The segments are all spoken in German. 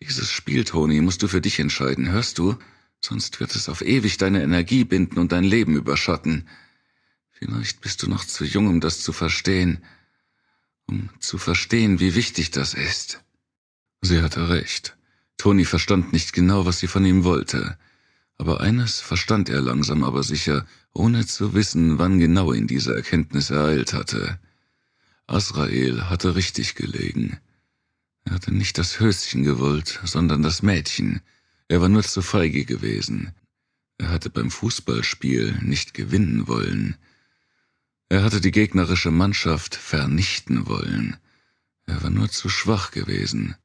Dieses Spiel, Tony, musst du für dich entscheiden, hörst du? Sonst wird es auf ewig deine Energie binden und dein Leben überschatten. Vielleicht bist du noch zu jung, um das zu verstehen, um zu verstehen, wie wichtig das ist. Sie hatte recht. Tony verstand nicht genau, was sie von ihm wollte. Aber eines verstand er langsam aber sicher, ohne zu wissen, wann genau ihn diese Erkenntnis ereilt hatte. Azrael hatte richtig gelegen. Er hatte nicht das Höschen gewollt, sondern das Mädchen. Er war nur zu feige gewesen. Er hatte beim Fußballspiel nicht gewinnen wollen. Er hatte die gegnerische Mannschaft vernichten wollen. Er war nur zu schwach gewesen.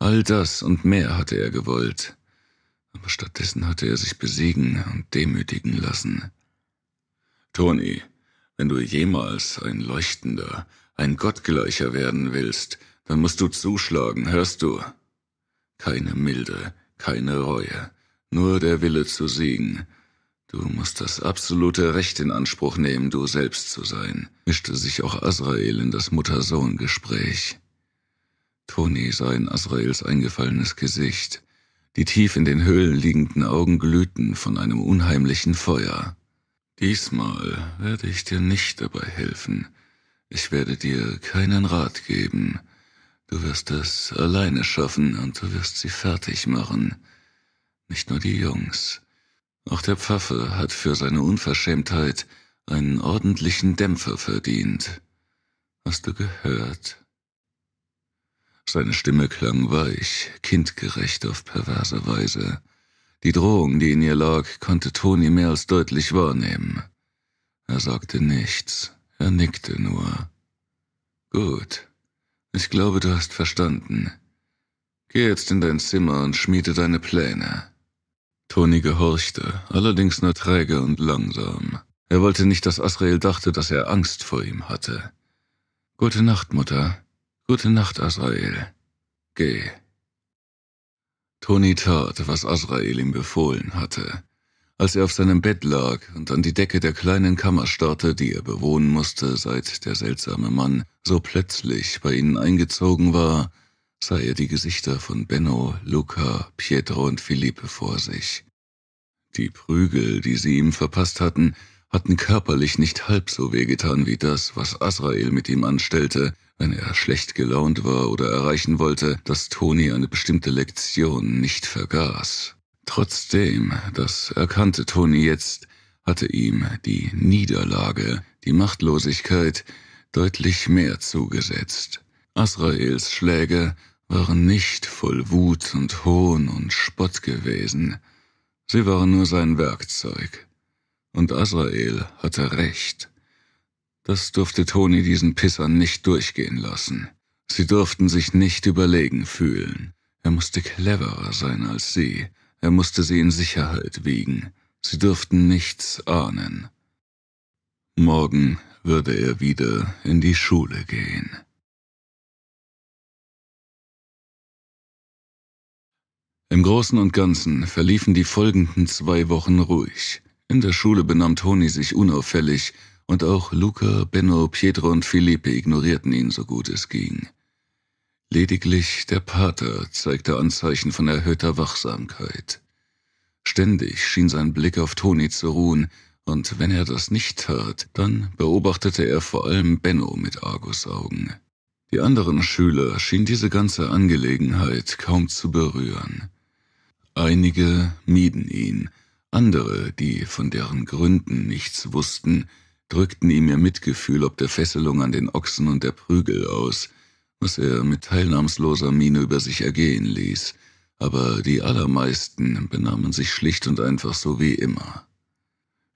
All das und mehr hatte er gewollt. Aber stattdessen hatte er sich besiegen und demütigen lassen. Toni, wenn du jemals ein Leuchtender, ein Gottgleicher werden willst, dann musst du zuschlagen, hörst du? Keine Milde, keine Reue, nur der Wille zu siegen. Du musst das absolute Recht in Anspruch nehmen, du selbst zu sein, mischte sich auch Azrael in das Mutter-Sohn-Gespräch. Toni sah in Azraels eingefallenes Gesicht. Die tief in den Höhlen liegenden Augen glühten von einem unheimlichen Feuer. Diesmal werde ich dir nicht dabei helfen. Ich werde dir keinen Rat geben. Du wirst es alleine schaffen und du wirst sie fertig machen. Nicht nur die Jungs. Auch der Pfaffe hat für seine Unverschämtheit einen ordentlichen Dämpfer verdient. Hast du gehört? Seine Stimme klang weich, kindgerecht auf perverse Weise. Die Drohung, die in ihr lag, konnte Toni mehr als deutlich wahrnehmen. Er sagte nichts, er nickte nur. Gut. Ich glaube, du hast verstanden. Geh jetzt in dein Zimmer und schmiede deine Pläne. Tony gehorchte, allerdings nur träge und langsam. Er wollte nicht, dass Asrael dachte, dass er Angst vor ihm hatte. Gute Nacht, Mutter. Gute Nacht, Asrael. Geh. Tony tat, was Asrael ihm befohlen hatte. Als er auf seinem Bett lag und an die Decke der kleinen Kammer starrte, die er bewohnen musste, seit der seltsame Mann so plötzlich bei ihnen eingezogen war, sah er die Gesichter von Benno, Luca, Pietro und Felipe vor sich. Die Prügel, die sie ihm verpasst hatten, hatten körperlich nicht halb so wehgetan wie das, was Azrael mit ihm anstellte, wenn er schlecht gelaunt war oder erreichen wollte, dass Toni eine bestimmte Lektion nicht vergaß. Trotzdem, das erkannte Tony jetzt, hatte ihm die Niederlage, die Machtlosigkeit deutlich mehr zugesetzt. Asraels Schläge waren nicht voll Wut und Hohn und Spott gewesen. Sie waren nur sein Werkzeug. Und Asrael hatte recht. Das durfte Toni diesen Pissern nicht durchgehen lassen. Sie durften sich nicht überlegen fühlen. Er musste cleverer sein als sie, er musste sie in Sicherheit wiegen. Sie dürften nichts ahnen. Morgen würde er wieder in die Schule gehen. Im Großen und Ganzen verliefen die folgenden zwei Wochen ruhig. In der Schule benahm Toni sich unauffällig und auch Luca, Benno, Pietro und Felipe ignorierten ihn so gut es ging. Lediglich der Pater zeigte Anzeichen von erhöhter Wachsamkeit. Ständig schien sein Blick auf Toni zu ruhen, und wenn er das nicht tat, dann beobachtete er vor allem Benno mit Argusaugen. Die anderen Schüler schien diese ganze Angelegenheit kaum zu berühren. Einige mieden ihn, andere, die von deren Gründen nichts wussten, drückten ihm ihr Mitgefühl ob der Fesselung an den Ochsen und der Prügel aus, was er mit teilnahmsloser Miene über sich ergehen ließ, aber die allermeisten benahmen sich schlicht und einfach so wie immer.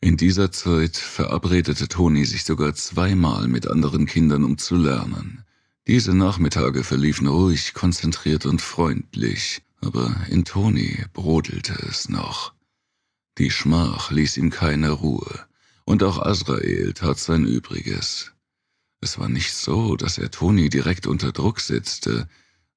In dieser Zeit verabredete Toni sich sogar zweimal mit anderen Kindern, um zu lernen. Diese Nachmittage verliefen ruhig, konzentriert und freundlich, aber in Toni brodelte es noch. Die Schmach ließ ihm keine Ruhe, und auch Azrael tat sein Übriges. Es war nicht so, dass er Toni direkt unter Druck setzte,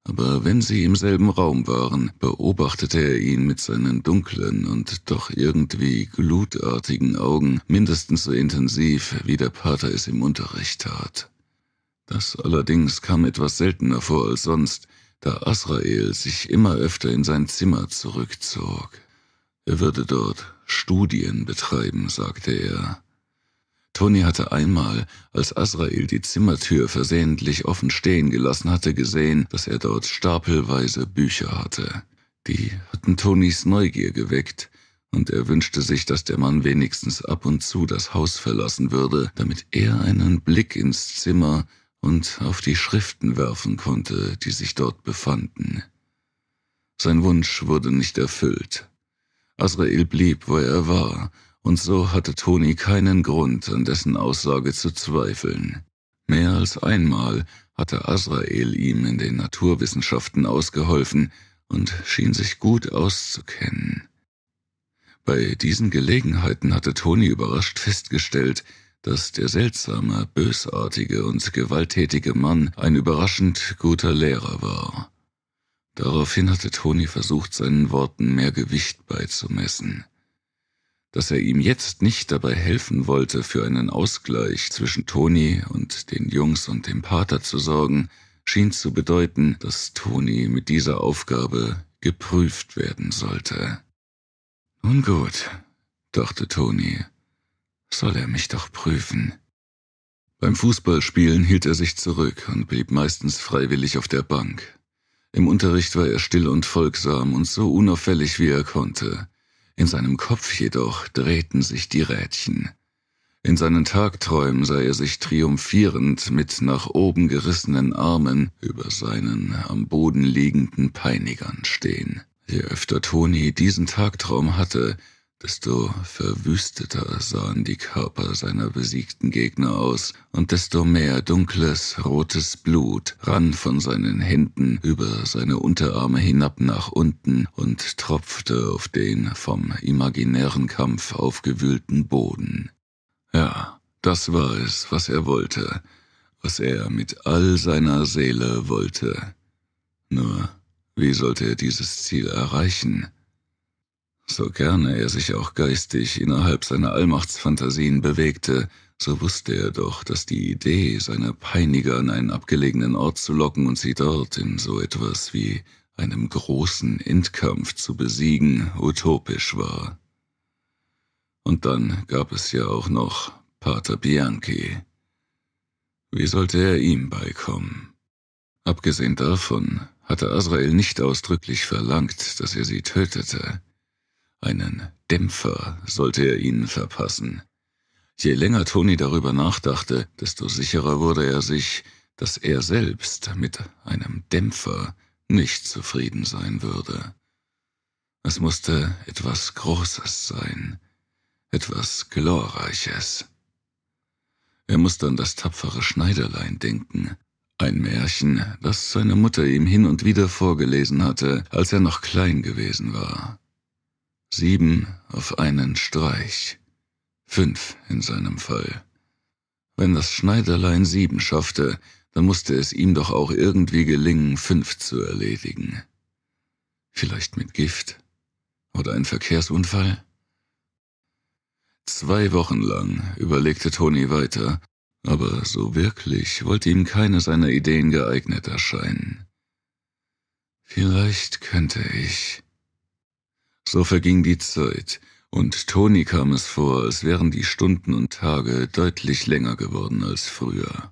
aber wenn sie im selben Raum waren, beobachtete er ihn mit seinen dunklen und doch irgendwie glutartigen Augen mindestens so intensiv, wie der Pater es im Unterricht tat. Das allerdings kam etwas seltener vor als sonst, da Azrael sich immer öfter in sein Zimmer zurückzog. Er würde dort Studien betreiben, sagte er. Toni hatte einmal, als Azrael die Zimmertür versehentlich offen stehen gelassen hatte, gesehen, dass er dort stapelweise Bücher hatte. Die hatten Tonis Neugier geweckt, und er wünschte sich, dass der Mann wenigstens ab und zu das Haus verlassen würde, damit er einen Blick ins Zimmer und auf die Schriften werfen konnte, die sich dort befanden. Sein Wunsch wurde nicht erfüllt. Azrael blieb, wo er war, und so hatte Toni keinen Grund, an dessen Aussage zu zweifeln. Mehr als einmal hatte Azrael ihm in den Naturwissenschaften ausgeholfen und schien sich gut auszukennen. Bei diesen Gelegenheiten hatte Toni überrascht festgestellt, dass der seltsame, bösartige und gewalttätige Mann ein überraschend guter Lehrer war. Daraufhin hatte Toni versucht, seinen Worten mehr Gewicht beizumessen dass er ihm jetzt nicht dabei helfen wollte, für einen Ausgleich zwischen Toni und den Jungs und dem Pater zu sorgen, schien zu bedeuten, dass Toni mit dieser Aufgabe geprüft werden sollte. Nun gut, dachte Toni, soll er mich doch prüfen. Beim Fußballspielen hielt er sich zurück und blieb meistens freiwillig auf der Bank. Im Unterricht war er still und folgsam und so unauffällig wie er konnte. In seinem Kopf jedoch drehten sich die Rädchen. In seinen Tagträumen sah er sich triumphierend mit nach oben gerissenen Armen über seinen am Boden liegenden Peinigern stehen. Je öfter Toni diesen Tagtraum hatte, desto verwüsteter sahen die Körper seiner besiegten Gegner aus, und desto mehr dunkles, rotes Blut rann von seinen Händen über seine Unterarme hinab nach unten und tropfte auf den vom imaginären Kampf aufgewühlten Boden. Ja, das war es, was er wollte, was er mit all seiner Seele wollte. Nur, wie sollte er dieses Ziel erreichen? So gerne er sich auch geistig innerhalb seiner Allmachtsfantasien bewegte, so wusste er doch, dass die Idee, seine Peiniger an einen abgelegenen Ort zu locken und sie dort in so etwas wie einem großen Endkampf zu besiegen, utopisch war. Und dann gab es ja auch noch Pater Bianchi. Wie sollte er ihm beikommen? Abgesehen davon hatte Azrael nicht ausdrücklich verlangt, dass er sie tötete. Einen Dämpfer sollte er ihnen verpassen. Je länger Toni darüber nachdachte, desto sicherer wurde er sich, dass er selbst mit einem Dämpfer nicht zufrieden sein würde. Es musste etwas Großes sein, etwas Glorreiches. Er musste an das tapfere Schneiderlein denken, ein Märchen, das seine Mutter ihm hin und wieder vorgelesen hatte, als er noch klein gewesen war sieben auf einen Streich, fünf in seinem Fall. Wenn das Schneiderlein sieben schaffte, dann musste es ihm doch auch irgendwie gelingen, fünf zu erledigen. Vielleicht mit Gift oder ein Verkehrsunfall? Zwei Wochen lang überlegte Toni weiter, aber so wirklich wollte ihm keine seiner Ideen geeignet erscheinen. Vielleicht könnte ich, so verging die Zeit, und Toni kam es vor, als wären die Stunden und Tage deutlich länger geworden als früher.